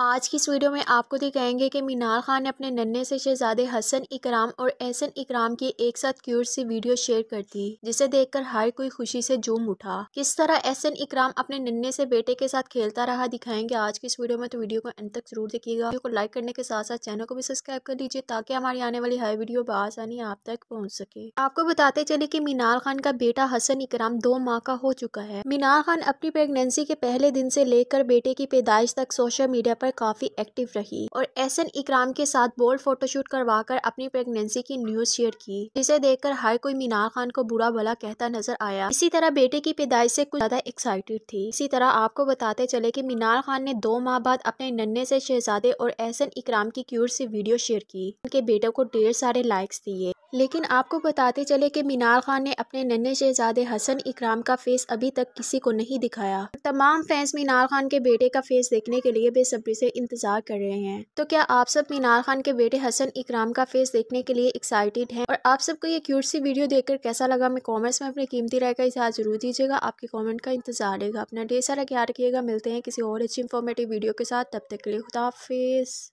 आज की इस वीडियो में आपको दिखाएंगे कि मीनार खान ने अपने नन्हे से शहजादे हसन इकराम और एहसन इकराम की एक साथ क्यूट सी वीडियो शेयर कर दी जिसे देखकर हर कोई खुशी से झूम उठा किस तरह एहसन इकराम अपने नन्हे से बेटे के साथ खेलता रहा दिखाएंगे आज की इस वीडियो में तो वीडियो को अंत तक जरूर देखिएगा वीडियो को लाइक करने के साथ साथ चैनल को भी सब्सक्राइब कर लीजिए ताकि हमारी आने वाली हर वीडियो बसानी आप तक पहुँच सके आपको बताते चले की मीनार खान का बेटा हसन इकराम दो माह का हो चुका है मीनार खान अपनी प्रेगनेंसी के पहले दिन से लेकर बेटे की पैदाइश तक सोशल मीडिया पर पर काफी एक्टिव रही और एन इकराम के साथ बोल्ड फोटोशूट करवाकर अपनी प्रेगनेंसी की न्यूज शेयर की जिसे देखकर हर कोई मीनार खान को बुरा भला कहता नजर आया इसी तरह बेटे की पैदाइश से कुछ ज्यादा एक्साइटेड थी इसी तरह आपको बताते चले की मीनार खान ने दो माह बाद अपने नन्हे से शहजादे और एहसन इकराम की क्यूर से वीडियो शेयर की उनके बेटे को ढेर सारे लाइक्स दिए लेकिन आपको बताते चले कि मीनार खान ने अपने नन्हे शहजादे हसन इकराम का फेस अभी तक किसी को नहीं दिखाया तमाम फैंस मीनार खान के बेटे का फेस देखने के लिए बेसब्री से इंतजार कर रहे हैं तो क्या आप सब मीनार खान के बेटे हसन इकराम का फेस देखने के लिए एक्साइटेड हैं और आप सबको ये क्यूट सी वीडियो देखकर कैसा लगा मैं कमेंट्स में अपनी कीमती राय का इजहार जरूर दीजिएगा आपके कमेंट का इंतजार रहेगा अपना ढेर सारा ख्याल रखिएगा मिलते हैं किसी और अच्छी इन्फॉर्मेटिव वीडियो के साथ तब तक के लिए खुदाफिज